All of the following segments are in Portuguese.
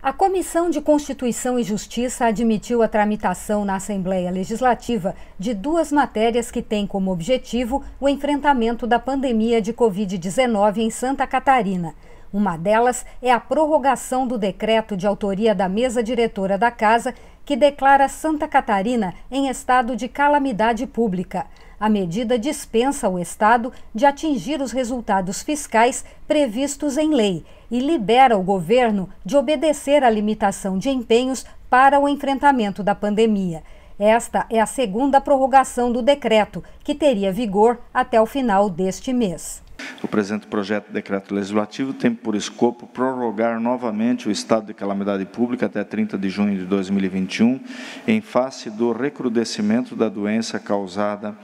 A Comissão de Constituição e Justiça admitiu a tramitação na Assembleia Legislativa de duas matérias que têm como objetivo o enfrentamento da pandemia de Covid-19 em Santa Catarina. Uma delas é a prorrogação do decreto de autoria da mesa diretora da Casa, que declara Santa Catarina em estado de calamidade pública. A medida dispensa o Estado de atingir os resultados fiscais previstos em lei e libera o governo de obedecer à limitação de empenhos para o enfrentamento da pandemia. Esta é a segunda prorrogação do decreto, que teria vigor até o final deste mês. O presente projeto de decreto legislativo tem por escopo prorrogar novamente o estado de calamidade pública até 30 de junho de 2021, em face do recrudescimento da doença causada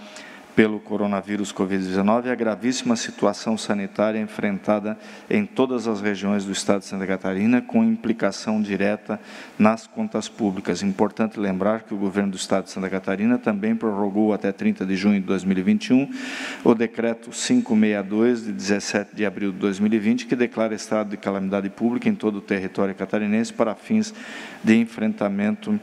pelo coronavírus Covid-19 e a gravíssima situação sanitária enfrentada em todas as regiões do Estado de Santa Catarina, com implicação direta nas contas públicas. Importante lembrar que o Governo do Estado de Santa Catarina também prorrogou até 30 de junho de 2021 o Decreto 562, de 17 de abril de 2020, que declara estado de calamidade pública em todo o território catarinense para fins de enfrentamento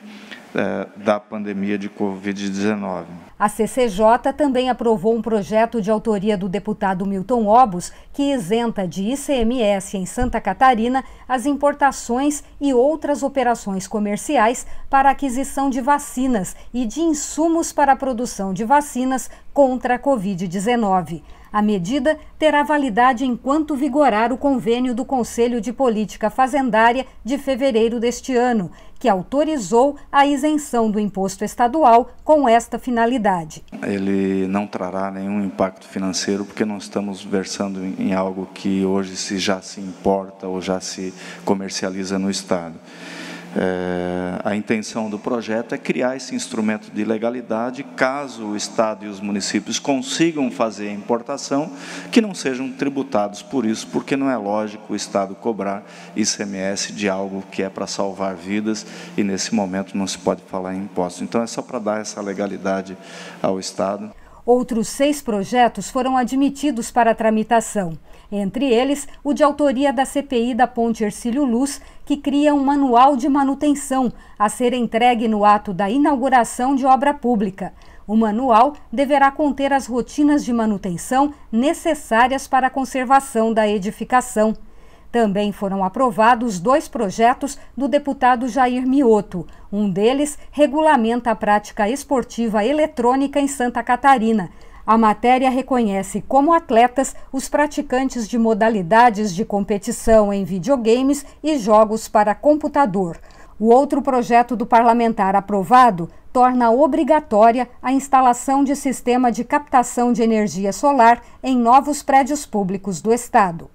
é, da pandemia de Covid-19. A CCJ também aprovou um projeto de autoria do deputado Milton Obos que isenta de ICMS em Santa Catarina as importações e outras operações comerciais para aquisição de vacinas e de insumos para a produção de vacinas contra a Covid-19. A medida terá validade enquanto vigorar o convênio do Conselho de Política Fazendária de fevereiro deste ano, que autorizou a isenção do imposto estadual com esta finalidade. Ele não trará nenhum impacto financeiro, porque não estamos versando em algo que hoje se já se importa ou já se comercializa no Estado. É a intenção do projeto é criar esse instrumento de legalidade caso o Estado e os municípios consigam fazer a importação, que não sejam tributados por isso, porque não é lógico o Estado cobrar ICMS de algo que é para salvar vidas e, nesse momento, não se pode falar em impostos. Então, é só para dar essa legalidade ao Estado. Outros seis projetos foram admitidos para tramitação, entre eles o de autoria da CPI da Ponte Ercílio Luz, que cria um manual de manutenção a ser entregue no ato da inauguração de obra pública. O manual deverá conter as rotinas de manutenção necessárias para a conservação da edificação. Também foram aprovados dois projetos do deputado Jair Mioto. Um deles regulamenta a prática esportiva eletrônica em Santa Catarina. A matéria reconhece como atletas os praticantes de modalidades de competição em videogames e jogos para computador. O outro projeto do parlamentar aprovado torna obrigatória a instalação de sistema de captação de energia solar em novos prédios públicos do Estado.